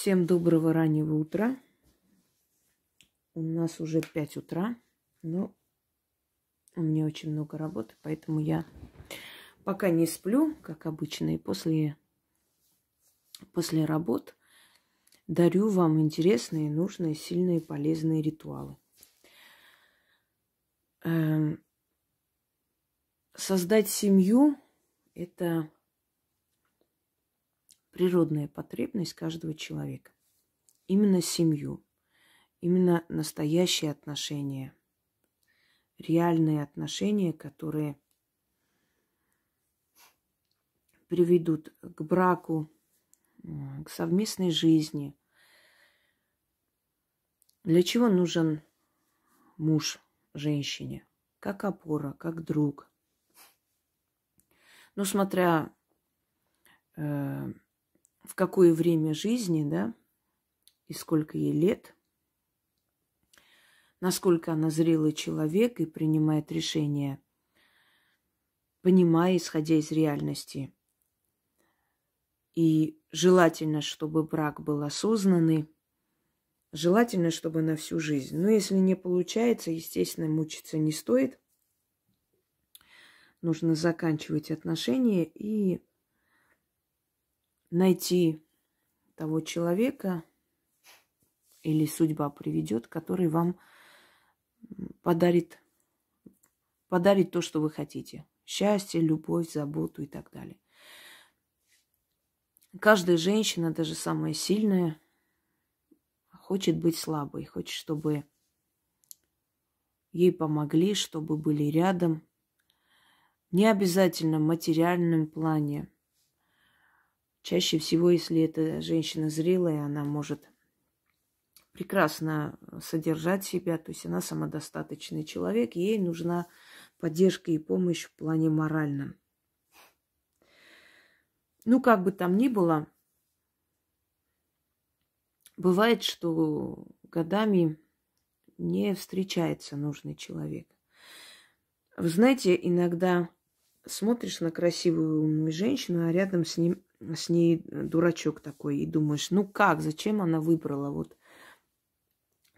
Всем доброго раннего утра. У нас уже 5 утра, но у меня очень много работы, поэтому я пока не сплю, как обычно, и после, после работ дарю вам интересные, нужные, сильные, полезные ритуалы. Эм, создать семью – это природная потребность каждого человека. Именно семью, именно настоящие отношения, реальные отношения, которые приведут к браку, к совместной жизни. Для чего нужен муж женщине? Как опора, как друг. Ну, смотря э, в какое время жизни, да, и сколько ей лет, насколько она зрелый человек и принимает решения, понимая, исходя из реальности. И желательно, чтобы брак был осознанный, желательно, чтобы на всю жизнь. Но если не получается, естественно, мучиться не стоит. Нужно заканчивать отношения и найти того человека или судьба приведет, который вам подарит, подарит то, что вы хотите. Счастье, любовь, заботу и так далее. Каждая женщина, даже самая сильная, хочет быть слабой, хочет, чтобы ей помогли, чтобы были рядом. Не обязательно в материальном плане – Чаще всего, если эта женщина зрелая, она может прекрасно содержать себя, то есть она самодостаточный человек, ей нужна поддержка и помощь в плане моральном. Ну, как бы там ни было, бывает, что годами не встречается нужный человек. Вы знаете, иногда смотришь на красивую умную женщину, а рядом с ним с ней э, дурачок такой, и думаешь, ну как, зачем она выбрала вот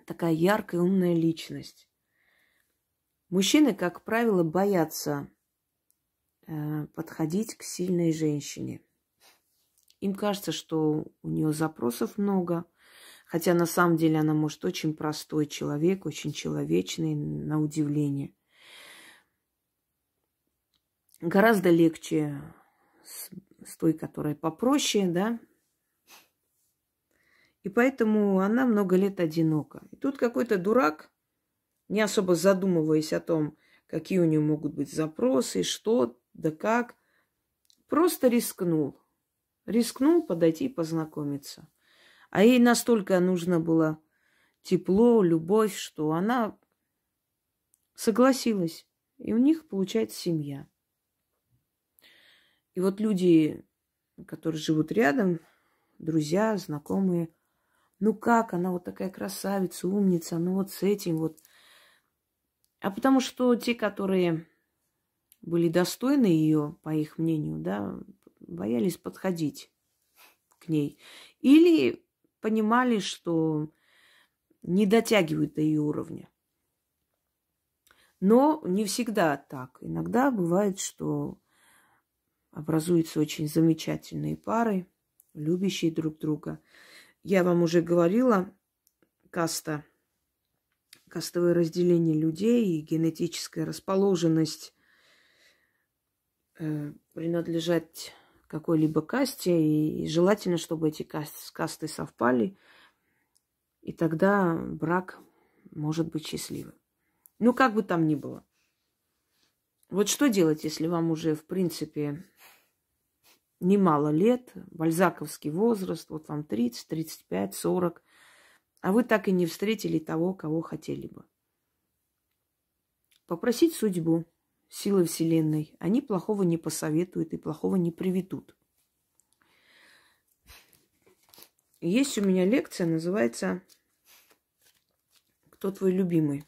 такая яркая, умная личность. Мужчины, как правило, боятся э, подходить к сильной женщине. Им кажется, что у нее запросов много, хотя на самом деле она может очень простой человек, очень человечный, на удивление. Гораздо легче с с той, которая попроще, да. И поэтому она много лет одинока. И тут какой-то дурак, не особо задумываясь о том, какие у нее могут быть запросы, что, да как, просто рискнул. Рискнул подойти и познакомиться. А ей настолько нужно было тепло, любовь, что она согласилась. И у них получается семья. И вот люди, которые живут рядом, друзья, знакомые, ну как, она вот такая красавица, умница, ну вот с этим вот. А потому что те, которые были достойны ее, по их мнению, да, боялись подходить к ней. Или понимали, что не дотягивают до ее уровня. Но не всегда так. Иногда бывает, что образуются очень замечательные пары, любящие друг друга. Я вам уже говорила, каста, кастовое разделение людей и генетическая расположенность э, принадлежать какой-либо касте, и желательно, чтобы эти касты, касты совпали, и тогда брак может быть счастливым. Ну, как бы там ни было. Вот что делать, если вам уже, в принципе, немало лет, бальзаковский возраст, вот вам 30, 35, 40, а вы так и не встретили того, кого хотели бы. Попросить судьбу, силы Вселенной. Они плохого не посоветуют и плохого не приведут. Есть у меня лекция, называется «Кто твой любимый?».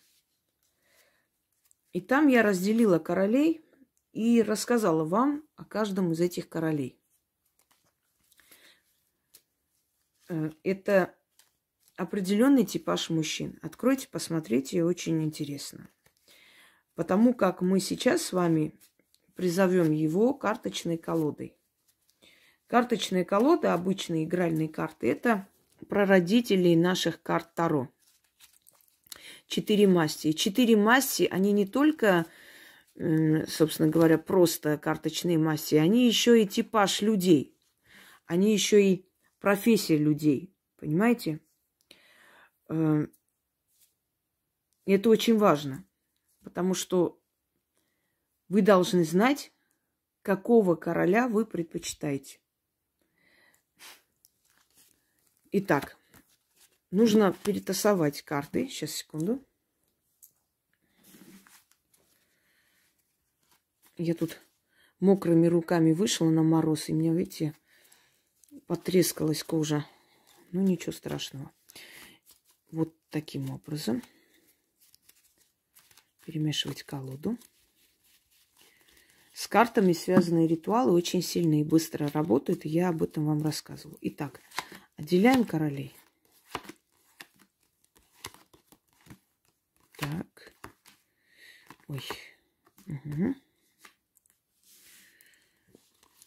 И там я разделила королей и рассказала вам о каждом из этих королей. Э, это определенный типаж мужчин. Откройте, посмотрите, очень интересно. Потому как мы сейчас с вами призовем его карточной колодой. Карточная колода, обычные игральные карты, это прародителей наших карт Таро. Четыре масти. Четыре масти, они не только, э, собственно говоря, просто карточные масти, они еще и типаж людей. Они еще и профессия людей. Понимаете? Э, это очень важно, потому что вы должны знать, какого короля вы предпочитаете. Итак, нужно перетасовать карты. Сейчас, секунду. Я тут мокрыми руками вышла на мороз, и меня, видите, потрескалась кожа. Ну, ничего страшного. Вот таким образом перемешивать колоду. С картами связанные ритуалы очень сильно и быстро работают. Я об этом вам рассказывала. Итак, отделяем королей. Так. Ой. Угу.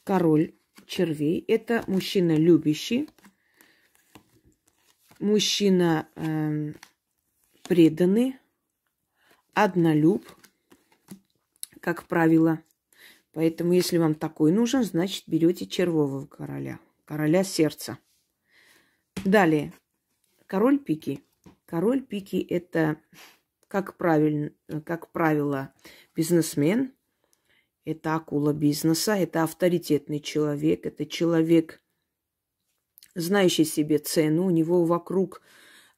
Король червей. Это мужчина любящий, мужчина э, преданный, однолюб, как правило. Поэтому, если вам такой нужен, значит, берете червового короля, короля сердца. Далее, король пики. Король пики – это, как, правильно как правило, бизнесмен – это акула бизнеса, это авторитетный человек, это человек, знающий себе цену, у него вокруг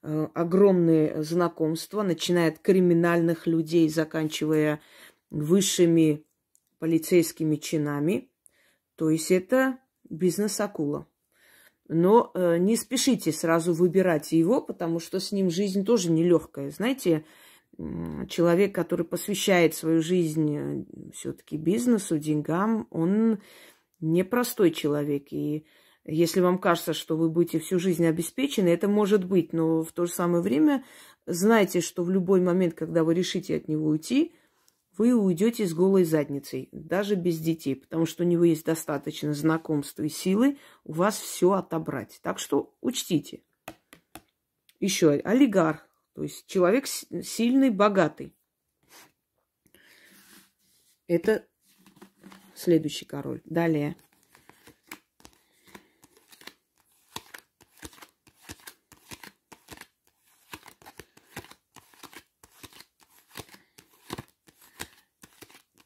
э, огромные знакомства, начиная от криминальных людей, заканчивая высшими полицейскими чинами. То есть это бизнес-акула. Но э, не спешите сразу выбирать его, потому что с ним жизнь тоже нелегкая. Знаете, человек, который посвящает свою жизнь э, все-таки бизнесу, деньгам, он непростой человек. И если вам кажется, что вы будете всю жизнь обеспечены, это может быть, но в то же самое время знайте, что в любой момент, когда вы решите от него уйти, вы уйдете с голой задницей, даже без детей, потому что у него есть достаточно знакомства и силы у вас все отобрать. Так что учтите. Еще олигарх. То есть человек сильный, богатый. Это следующий король. Далее.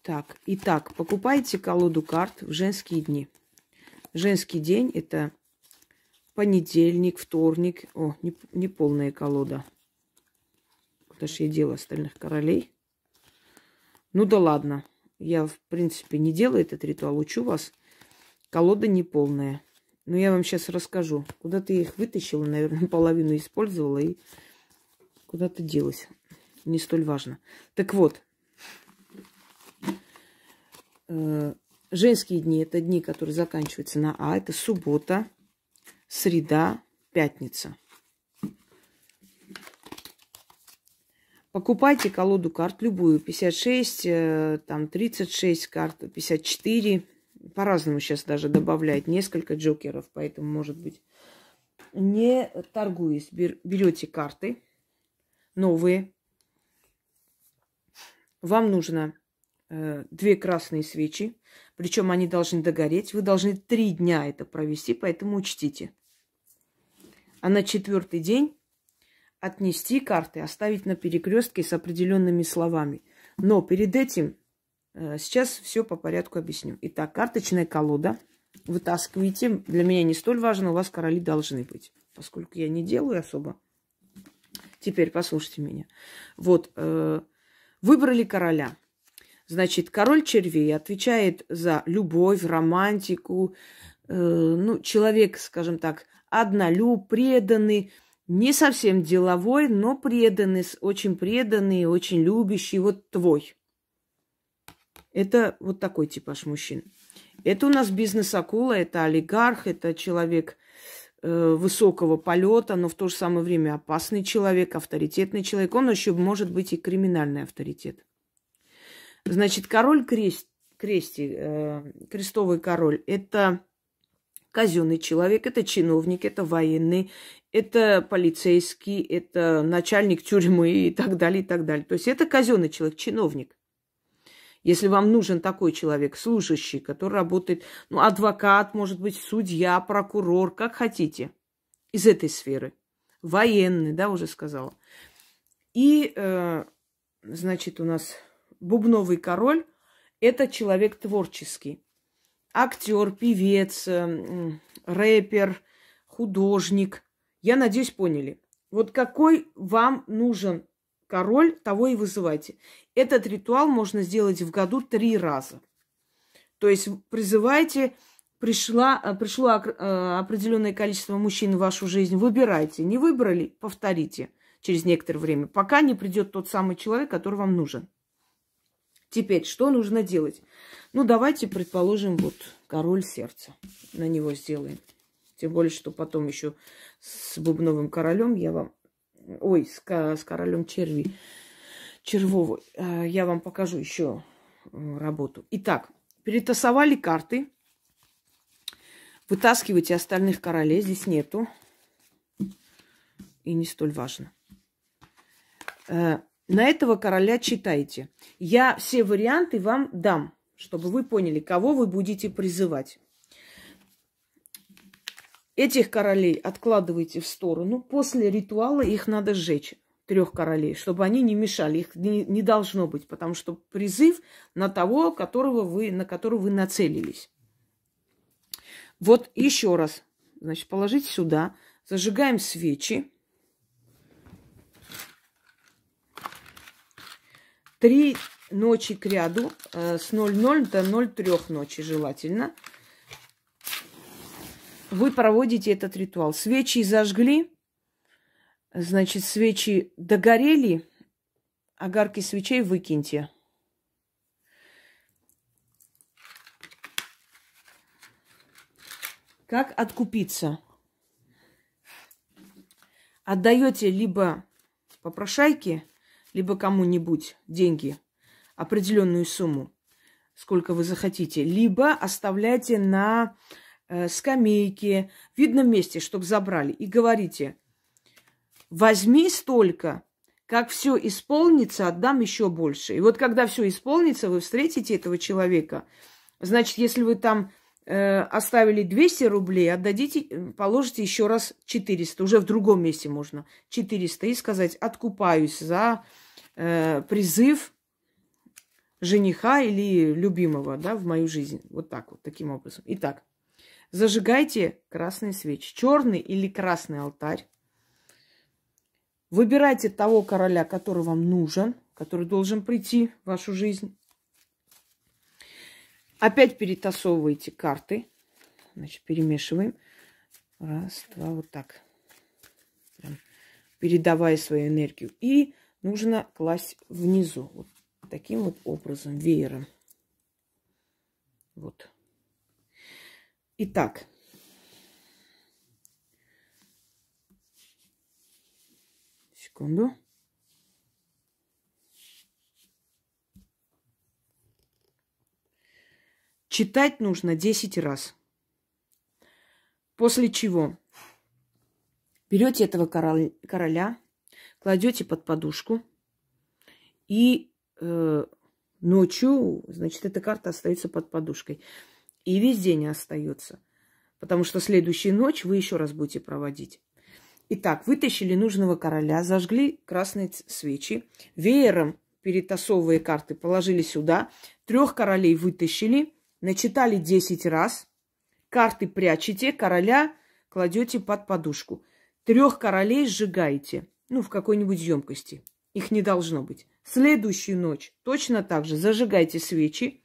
Так, итак, покупайте колоду карт в женские дни. Женский день – это понедельник, вторник. О, не, не полная колода – Куда же я дела остальных королей? Ну да ладно. Я, в принципе, не делаю этот ритуал. Учу вас. Колода неполная. Но я вам сейчас расскажу. куда ты их вытащила, наверное, половину использовала и куда-то делась. Не столь важно. Так вот. Э, женские дни – это дни, которые заканчиваются на А. Это суббота, среда, пятница – Покупайте колоду карт, любую, 56, э, там 36 карт, 54. По-разному сейчас даже добавляют несколько джокеров, поэтому, может быть, не торгуясь, берете карты новые. Вам нужно э, две красные свечи, причем они должны догореть. Вы должны три дня это провести, поэтому учтите. А на четвертый день отнести карты, оставить на перекрестке с определенными словами. Но перед этим э, сейчас все по порядку объясню. Итак, карточная колода. Вытаскиваете. Для меня не столь важно, у вас короли должны быть, поскольку я не делаю особо. Теперь послушайте меня. Вот, э, выбрали короля. Значит, король червей отвечает за любовь, романтику. Э, ну, человек, скажем так, однолюб, преданный, не совсем деловой, но преданный, очень преданный, очень любящий, вот твой. Это вот такой типаж мужчин. Это у нас бизнес-акула, это олигарх, это человек э, высокого полета, но в то же самое время опасный человек, авторитетный человек. Он еще может быть и криминальный авторитет. Значит, король крест, крести, э, крестовый король, это казенный человек, это чиновник, это военный, это полицейский, это начальник тюрьмы и так далее, и так далее. То есть это казенный человек, чиновник. Если вам нужен такой человек, служащий, который работает, ну, адвокат, может быть, судья, прокурор, как хотите, из этой сферы. Военный, да, уже сказала. И, э, значит, у нас бубновый король – это человек творческий актер, певец, эм, рэпер, художник. Я надеюсь, поняли. Вот какой вам нужен король, того и вызывайте. Этот ритуал можно сделать в году три раза. То есть призывайте, пришла, э, пришло э, определенное количество мужчин в вашу жизнь, выбирайте. Не выбрали, повторите через некоторое время, пока не придет тот самый человек, который вам нужен. Теперь что нужно делать? Ну, давайте, предположим, вот король сердца. На него сделаем. Тем более, что потом еще с бубновым королем я вам... Ой, с, с королем черви. Червовой. Э, я вам покажу еще э, работу. Итак, перетасовали карты. Вытаскивайте остальных королей. Здесь нету. И не столь важно. Э, на этого короля читайте. Я все варианты вам дам, чтобы вы поняли, кого вы будете призывать. Этих королей откладывайте в сторону. После ритуала их надо сжечь, трех королей, чтобы они не мешали. Их не, не должно быть, потому что призыв на того, которого вы, на которого вы нацелились. Вот еще раз. Значит, положите сюда, зажигаем свечи. три ночи к ряду, э, с 00 до 03 ночи желательно, вы проводите этот ритуал. Свечи зажгли, значит, свечи догорели, огарки свечей выкиньте. Как откупиться? Отдаете либо попрошайки либо кому-нибудь деньги, определенную сумму, сколько вы захотите, либо оставляйте на э, скамейке, видном месте, чтобы забрали, и говорите, возьми столько, как все исполнится, отдам еще больше. И вот когда все исполнится, вы встретите этого человека. Значит, если вы там э, оставили 200 рублей, отдадите, э, положите еще раз 400, уже в другом месте можно, 400, и сказать, откупаюсь за э, призыв жениха или любимого, да, в мою жизнь. Вот так вот, таким образом. Итак, зажигайте красные свечи. Черный или красный алтарь. Выбирайте того короля, который вам нужен, который должен прийти в вашу жизнь. Опять перетасовывайте карты. Значит, перемешиваем. Раз, два, вот так. Прям передавая свою энергию. И нужно класть внизу. Вот таким вот образом, веером. Вот. Итак, секунду. Читать нужно 10 раз. После чего берете этого короля, кладете под подушку. И э, ночью, значит, эта карта остается под подушкой. И весь день остается. Потому что следующую ночь вы еще раз будете проводить. Итак, вытащили нужного короля, зажгли красные свечи, веером перетасовывая карты, положили сюда, трех королей вытащили, начитали 10 раз, карты прячете, короля кладете под подушку, трех королей сжигаете – ну, в какой-нибудь емкости. Их не должно быть. Следующую ночь точно так же зажигайте свечи,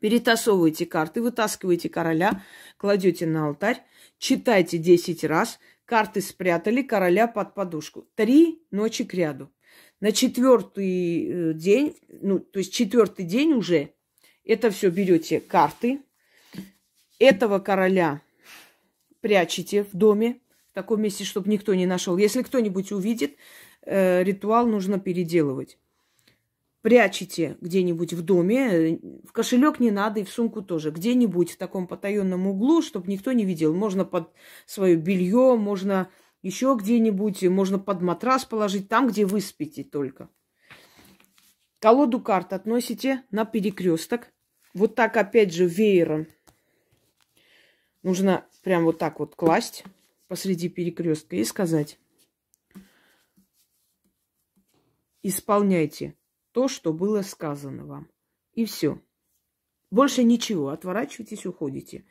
перетасовывайте карты, вытаскивайте короля, кладете на алтарь, читайте 10 раз, карты спрятали, короля под подушку. Три ночи к ряду. На четвертый э, день, ну, то есть четвертый день уже, это все берете карты, этого короля прячете в доме, в таком месте, чтобы никто не нашел. Если кто-нибудь увидит, э, ритуал нужно переделывать. Прячете где-нибудь в доме, э, в кошелек не надо и в сумку тоже, где-нибудь в таком потаенном углу, чтобы никто не видел. Можно под свое белье, можно еще где-нибудь, можно под матрас положить, там, где вы спите только. Колоду карт относите на перекресток. Вот так опять же веером нужно прям вот так вот класть посреди перекрестка и сказать, исполняйте то, что было сказано вам. И все. Больше ничего. Отворачивайтесь, уходите.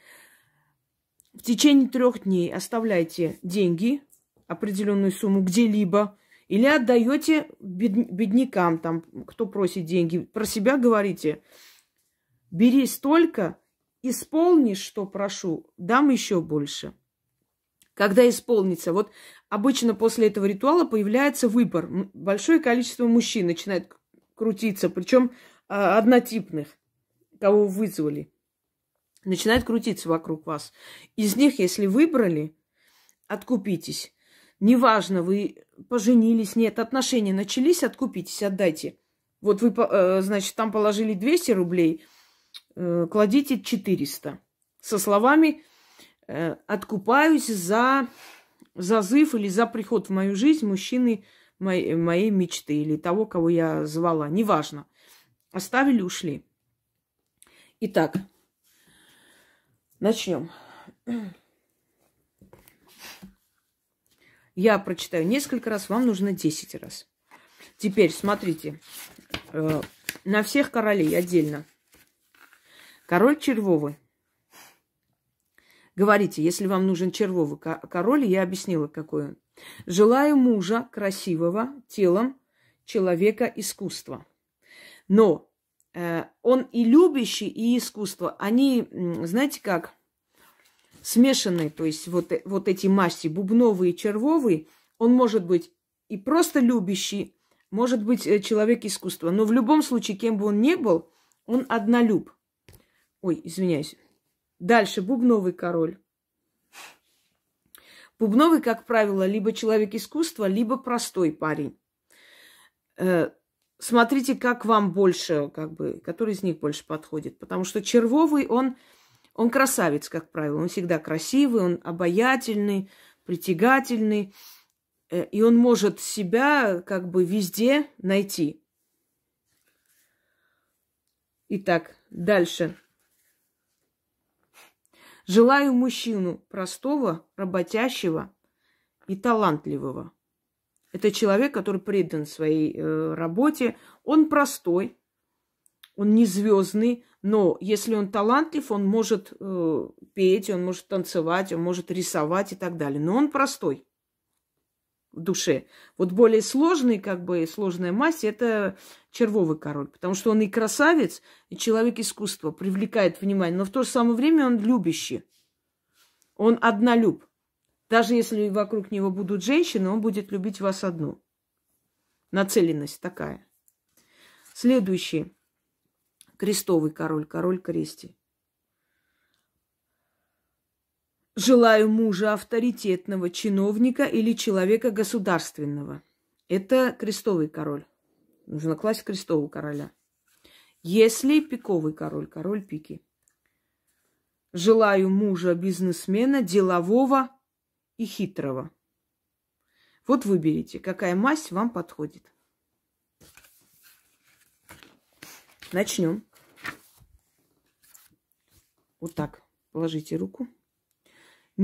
В течение трех дней оставляйте деньги, определенную сумму где-либо, или отдаете беднякам, там, кто просит деньги. Про себя говорите, бери столько, исполнишь, что прошу, дам еще больше когда исполнится. Вот обычно после этого ритуала появляется выбор. Большое количество мужчин начинает крутиться, причем а, однотипных, кого вызвали. Начинает крутиться вокруг вас. Из них, если выбрали, откупитесь. Неважно, вы поженились, нет, отношения начались, откупитесь, отдайте. Вот вы, э, значит, там положили 200 рублей, э, кладите 400. Со словами Э, откупаюсь за зазыв или за приход в мою жизнь мужчины моей, моей мечты или того, кого я звала, неважно. Оставили, ушли. Итак, начнем. Я прочитаю несколько раз, вам нужно 10 раз. Теперь смотрите, э, на всех королей отдельно. Король червовый – Говорите, если вам нужен червовый король, я объяснила, какой он. Желаю мужа красивого, телом человека искусства. Но э, он и любящий, и искусство, они, знаете как, смешанные, то есть вот, вот эти масти, бубновые и червовые, он может быть и просто любящий, может быть э, человек искусства. Но в любом случае, кем бы он ни был, он однолюб. Ой, извиняюсь. Дальше бубновый король. Бубновый, как правило, либо человек искусства, либо простой парень. Э, смотрите, как вам больше, как бы, который из них больше подходит. Потому что червовый, он, он красавец, как правило. Он всегда красивый, он обаятельный, притягательный. Э, и он может себя как бы везде найти. Итак, дальше. Желаю мужчину простого, работящего и талантливого. Это человек, который предан своей э, работе. Он простой, он не звездный, но если он талантлив, он может э, петь, он может танцевать, он может рисовать и так далее. Но он простой душе. Вот более сложный, как бы сложная масса, это червовый король, потому что он и красавец, и человек искусства, привлекает внимание, но в то же самое время он любящий, он однолюб. Даже если вокруг него будут женщины, он будет любить вас одну. Нацеленность такая. Следующий. Крестовый король, король крести. Желаю мужа авторитетного чиновника или человека государственного. Это крестовый король. Нужно класть крестового короля. Если пиковый король, король пики. Желаю мужа бизнесмена, делового и хитрого. Вот выберите, какая масть вам подходит. Начнем. Вот так. Положите руку.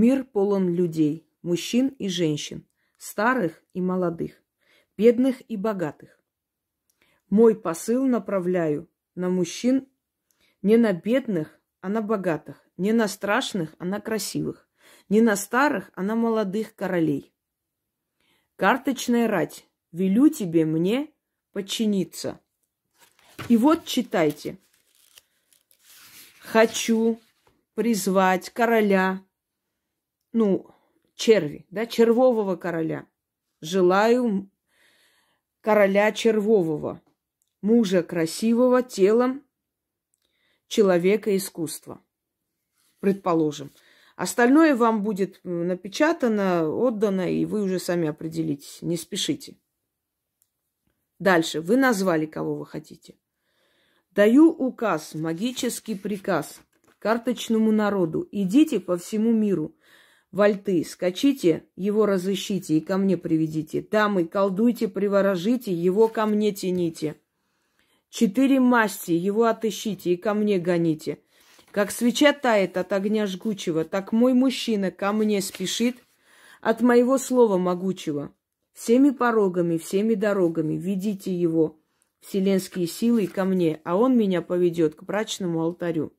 Мир полон людей, мужчин и женщин, старых и молодых, бедных и богатых. Мой посыл направляю на мужчин не на бедных, а на богатых, не на страшных, а на красивых, не на старых, а на молодых королей. Карточная рать, велю тебе мне подчиниться. И вот читайте. Хочу призвать короля ну, черви, да, червового короля. Желаю короля червового, мужа красивого телом, человека искусства, предположим. Остальное вам будет э, напечатано, отдано, и вы уже сами определитесь. Не спешите. Дальше. Вы назвали, кого вы хотите. Даю указ, магический приказ карточному народу. Идите по всему миру, вальты, скачите, его разыщите и ко мне приведите. Там и колдуйте, приворожите, его ко мне тяните. Четыре масти, его отыщите и ко мне гоните. Как свеча тает от огня жгучего, так мой мужчина ко мне спешит от моего слова могучего. Всеми порогами, всеми дорогами ведите его, вселенские силы, ко мне, а он меня поведет к брачному алтарю.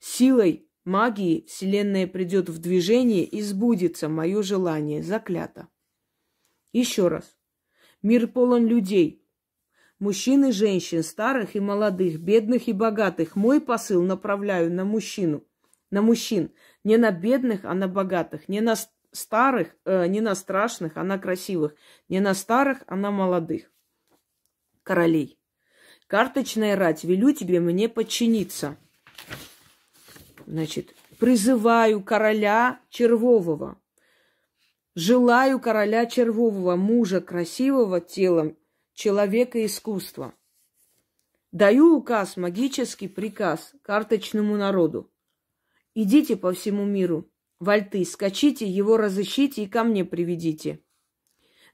Силой магии Вселенная придет в движение и сбудется мое желание, заклято. Еще раз. Мир полон людей. Мужчин и женщин, старых и молодых, бедных и богатых. Мой посыл направляю на мужчину, на мужчин. Не на бедных, а на богатых. Не на старых, э, не на страшных, а на красивых. Не на старых, а на молодых. Королей. Карточная рать, велю тебе мне подчиниться. Значит, призываю короля Червового. Желаю короля Червового, мужа красивого телом, человека искусства. Даю указ, магический приказ карточному народу. Идите по всему миру, вальты, скачите, его разыщите и ко мне приведите.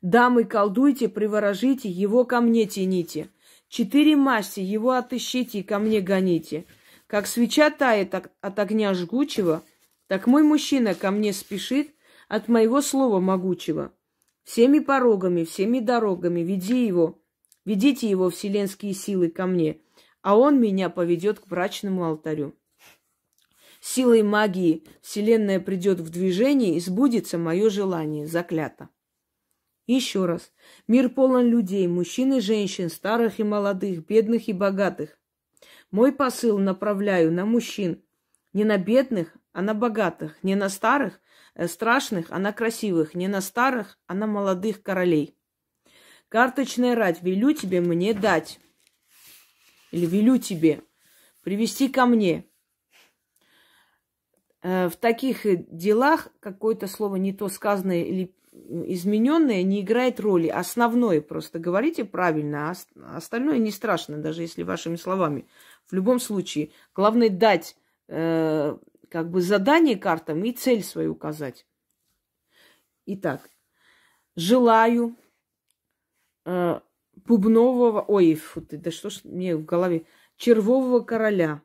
Дамы колдуйте, приворожите, его ко мне тяните. Четыре масти его отыщите и ко мне гоните. Как свеча тает от огня жгучего, так мой мужчина ко мне спешит от моего слова могучего. Всеми порогами, всеми дорогами веди его, ведите его вселенские силы ко мне, а он меня поведет к брачному алтарю. Силой магии Вселенная придет в движение и сбудется мое желание, заклято. Еще раз. Мир полон людей, мужчин и женщин, старых и молодых, бедных и богатых. Мой посыл направляю на мужчин. Не на бедных, а на богатых. Не на старых, э, страшных, а на красивых. Не на старых, а на молодых королей. Карточная рать велю тебе мне дать. Или велю тебе привести ко мне. Э, в таких э, делах какое-то слово не то сказанное или измененное не играет роли. Основное просто говорите правильно, а остальное не страшно, даже если вашими словами в любом случае, главное дать э, как бы задание картам и цель свою указать. Итак, желаю э, бубнового, ой, фу ты, да что ж мне в голове, червового короля,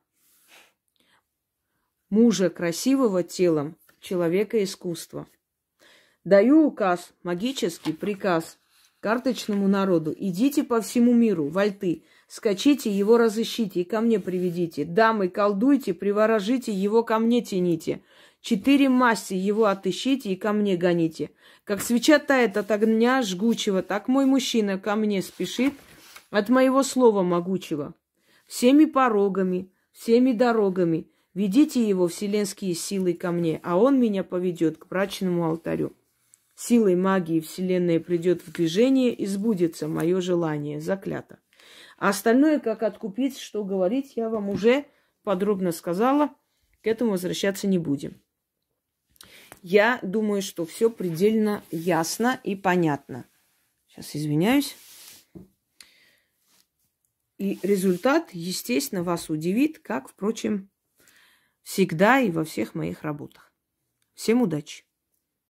мужа красивого телом, человека искусства. Даю указ, магический приказ карточному народу. Идите по всему миру, вальты, Скачите, его разыщите и ко мне приведите. Дамы, колдуйте, приворожите, его ко мне тяните. Четыре масти его отыщите и ко мне гоните. Как свеча тает от огня жгучего, так мой мужчина ко мне спешит от моего слова могучего. Всеми порогами, всеми дорогами ведите его вселенские силы ко мне, а он меня поведет к брачному алтарю. Силой магии Вселенная придет в движение и сбудется мое желание. Заклято. А остальное, как откупить, что говорить, я вам уже подробно сказала. К этому возвращаться не будем. Я думаю, что все предельно ясно и понятно. Сейчас извиняюсь. И результат, естественно, вас удивит, как, впрочем, всегда и во всех моих работах. Всем удачи!